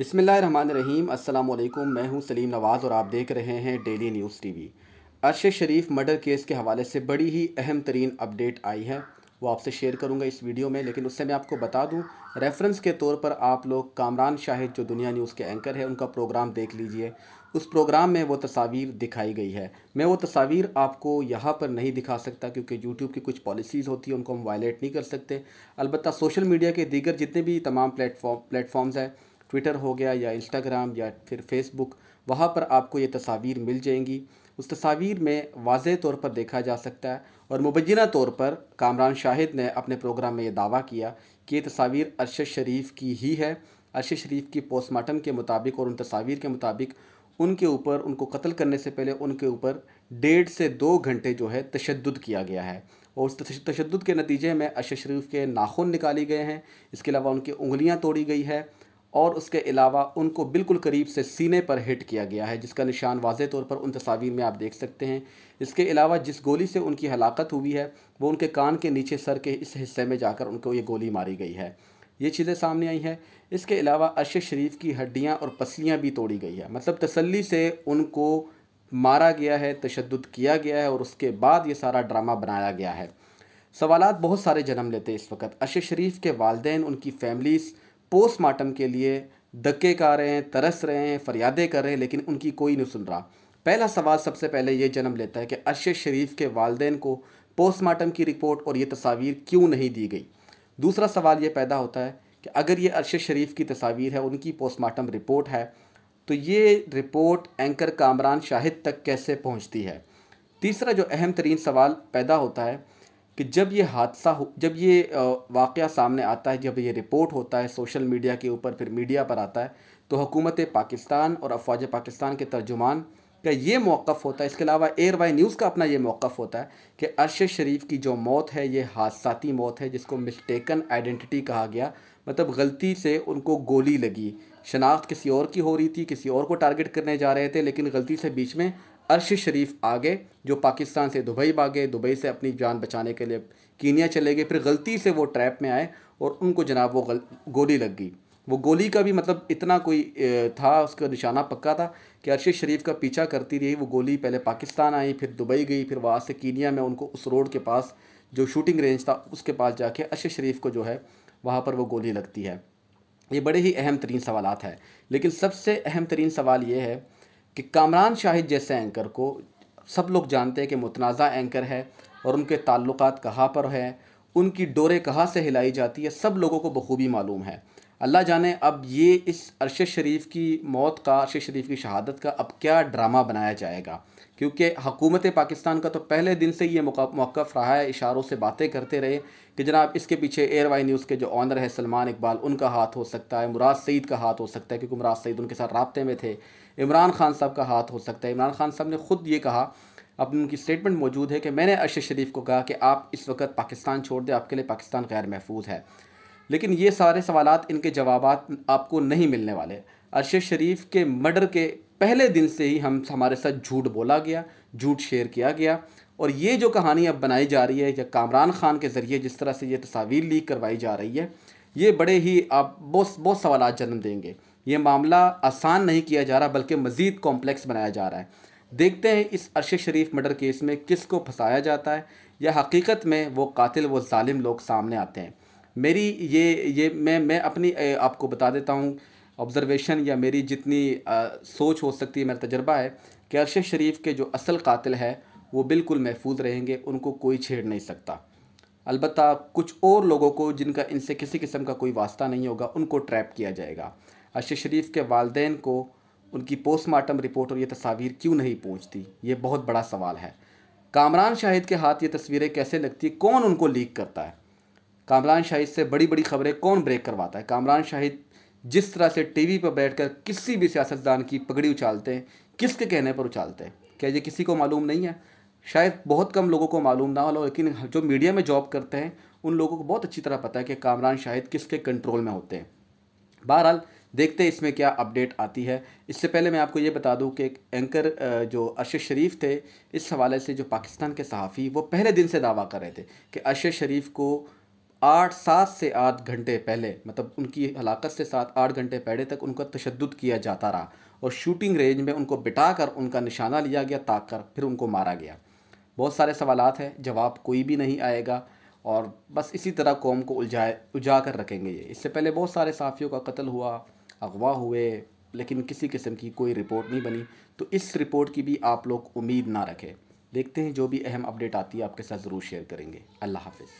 बिसमीम अल्लाम मैं हूं सलीम नवाज़ और आप देख रहे हैं daily news TV Arshad Sharif murder case के हवाले से बड़ी ही अहम तरीन अपडेट आई है वो आपसे शेयर करूंगा इस वीडियो में लेकिन उससे मैं आपको बता दूं रेफरेंस के तौर पर आप लोग कामरान शाहिद जो दुनिया न्यूज़ के एंकर है उनका प्रोग्राम देख लीजिए उस प्रोग्राम में वो तस्वीर दिखाई गई है मैं वो तस्वीर आपको यहाँ पर नहीं दिखा सकता क्योंकि यूट्यूब की कुछ पॉलिसीज़ होती हैं उनको हम वायलेट नहीं कर सकते अलबत्त सोशल मीडिया के दीगर जितने भी तमाम प्लेटफॉर्म प्लेटफॉर्म्स हैं ट्विटर हो गया या इंस्टाग्राम या फिर फेसबुक वहाँ पर आपको ये तस्वीर मिल जाएंगी उस तस्वीर में वाज तौर पर देखा जा सकता है और मुबैना तौर पर कामरान शाहिद ने अपने प्रोग्राम में ये दावा किया कि ये तस्वीर अरशद शरीफ की ही है अरशद शरीफ की पोस्टमार्टम के मुताबिक और उन तस्वीर के मुताबिक उनके ऊपर उनको कत्ल करने से पहले उनके ऊपर डेढ़ से दो घंटे जो है तशद किया गया है और उस तशद के नतीजे में अरशद शरीफ के नाखून निकाली गए हैं इसके अलावा उनकी उंगलियाँ तोड़ी गई है और उसके अलावा उनको बिल्कुल करीब से सीने पर हिट किया गया है जिसका निशान वाज तौर पर उन तस्वीर में आप देख सकते हैं इसके अलावा जिस गोली से उनकी हलाकत हुई है वो उनके कान के नीचे सर के इस हिस्से में जाकर उनको ये गोली मारी गई है ये चीज़ें सामने आई हैं इसके अलावा अरश शरीफ की हड्डियाँ और पसलियाँ भी तोड़ी गई है मतलब तसली से उनको मारा गया है तशद किया गया है और उसके बाद ये सारा ड्रामा बनाया गया है सवालत बहुत सारे जन्म लेते हैं इस वक्त अरश शरीफ के वालदे उनकी फैमिलीज़ पोस्टमार्टम के लिए धक्के खा रहे हैं तरस रहे हैं फरियादें कर रहे हैं लेकिन उनकी कोई नहीं सुन रहा पहला सवाल सबसे पहले ये जन्म लेता है कि अरशद शरीफ के वालदेन को पोस्टमार्टम की रिपोर्ट और ये तस्वीर क्यों नहीं दी गई दूसरा सवाल ये पैदा होता है कि अगर ये अरशद शरीफ की तस्वीर है उनकी पोस्टमार्टम रिपोर्ट है तो ये रिपोर्ट एंकर कामरान शाहिद तक कैसे पहुँचती है तीसरा जो अहम तरीन सवाल पैदा होता है कि जब ये हादसा हो जब ये वाक़ सामने आता है जब ये रिपोर्ट होता है सोशल मीडिया के ऊपर फिर मीडिया पर आता है तो हुकूमत पाकिस्तान और अफवाज पाकिस्तान के तर्जुमान का ये मौक़ होता है इसके अलावा एयर वाई न्यूज़ का अपना ये मौक़ होता है कि अरशद शरीफ की जो मौत है ये हादसाती मौत है जिसको मिस्टेकन आइडेंटिटी कहा गया मतलब गलती से उनको गोली लगी शनाख्त किसी और की हो रही थी किसी और को टारगेट करने जा रहे थे लेकिन गलती से बीच में अर्श शरीफ आ गए जो पाकिस्तान से दुबई भागे दुबई से अपनी जान बचाने के लिए कीनिया चले गए फिर गलती से वो ट्रैप में आए और उनको जनाब वो गल, गोली लग गई वो गोली का भी मतलब इतना कोई था उसका निशाना पक्का था कि अरशद शरीफ का पीछा करती रही वो गोली पहले पाकिस्तान आई फिर दुबई गई फिर वहाँ से कीनिया में उनको उस रोड के पास जो शूटिंग रेंज था उसके पास जाके अर्शद शरीफ को जो है वहाँ पर वो गोली लगती है ये बड़े ही अहम तरीन सवाल है लेकिन सबसे अहम तरीन सवाल ये है कि कामरान शाहिद जैसे एंकर को सब लोग जानते हैं कि मुतनाज़ा एंकर है और उनके ताल्लुकात कहाँ पर हैं उनकी डोरे कहाँ से हिलाई जाती है सब लोगों को बखूबी मालूम है अल्लाह जाने अब ये इस अरशद शरीफ की मौत का अरशद शरीफ की शहादत का अब क्या ड्रामा बनाया जाएगा क्योंकि हकूमत पाकिस्तान का तो पहले दिन से ये मौक़ रहा है इशारों से बातें करते रहे कि जनाब इसके पीछे एयर वाई न्यूज़ के जो ऑनर है सलमान इकबाल उनका हाथ हो सकता है मुराद सईद का हाथ हो सकता है क्योंकि मुराद सईद उनके साथ रबते में थे इमरान खान साहब का हाथ हो सकता है इमरान खान साहब ने ख़ुद ये कहा अब उनकी स्टेटमेंट मौजूद है कि मैंने अरशद शरीफ को कहा कि आप इस वक्त पाकिस्तान छोड़ दें आपके लिए पाकिस्तान गैर महफूज है लेकिन ये सारे सवाल इनके जवाब आपको नहीं मिलने वाले अरशद शरीफ के मर्डर के पहले दिन से ही हम हमारे साथ झूठ बोला गया झूठ शेयर किया गया और ये जो कहानी अब बनाई जा रही है या कामरान खान के ज़रिए जिस तरह से ये तस्वीर लीक करवाई जा रही है ये बड़े ही आप बहुत बहुत सवाल जन्म देंगे ये मामला आसान नहीं किया जा रहा बल्कि मज़ीद कॉम्प्लेक्स बनाया जा रहा है देखते हैं इस अरशद शरीफ मर्डर केस में किस को फंसाया जाता है या हकीकत में वो कातिल वो ालिम लोग सामने आते हैं मेरी ये ये मैं मैं अपनी आपको बता देता हूँ ऑब्ज़रवेशन या मेरी जितनी आ, सोच हो सकती है मेरा तजर्बा है कि अरशद शरीफ के जो असल कातिल है वो बिल्कुल महफूज रहेंगे उनको कोई छेड़ नहीं सकता अलबत् कुछ और लोगों को जिनका इनसे किसी किस्म का कोई वास्ता नहीं होगा उनको ट्रैप किया जाएगा अरशद शरीफ के वालदेन को उनकी पोस्टमार्टम रिपोर्ट और ये तस्वीर क्यों नहीं पहुँचती ये बहुत बड़ा सवाल है कामरान शाहिद के हाथ ये तस्वीरें कैसे लगती कौन उनको लीक करता है कामरान शाहिद से बड़ी बड़ी खबरें कौन ब्रेक करवाता है कामरान शाहिद जिस तरह से टीवी पर बैठकर किसी भी सियासतदान की पगड़ी उछालते हैं किसके कहने पर उछालते हैं क्या ये किसी को मालूम नहीं है शायद बहुत कम लोगों को मालूम ना हो लेकिन जो मीडिया में जॉब करते हैं उन लोगों को बहुत अच्छी तरह पता है कि कामरान शाहिद किसके कंट्रोल में होते हैं बहरहाल देखते हैं इसमें क्या अपडेट आती है इससे पहले मैं आपको ये बता दूं कि एक एंकर जो अरशद शरीफ थे इस हवाले से जो पाकिस्तान के सहाफ़ी वो पहले दिन से दावा कर रहे थे कि अरशद शरीफ को आठ सात से आठ घंटे पहले मतलब उनकी हलाकत से सात आठ घंटे पहले तक उनका तशद किया जाता रहा और शूटिंग रेंज में उनको बिठा कर उनका निशाना लिया गया ताक कर फिर उनको मारा गया बहुत सारे सवाल हैं जवाब कोई भी नहीं आएगा और बस इसी तरह कौम को उलझाए उजा कर रखेंगे ये इससे पहले बहुत सारे साफ़ियों का कत्ल हुआ अगवा हुए लेकिन किसी किस्म की कोई रिपोर्ट नहीं बनी तो इस रिपोर्ट की भी आप लोग उम्मीद ना रखें देखते हैं जो भी अहम अपडेट आती है आपके साथ ज़रूर शेयर करेंगे अल्लाह हाफिज़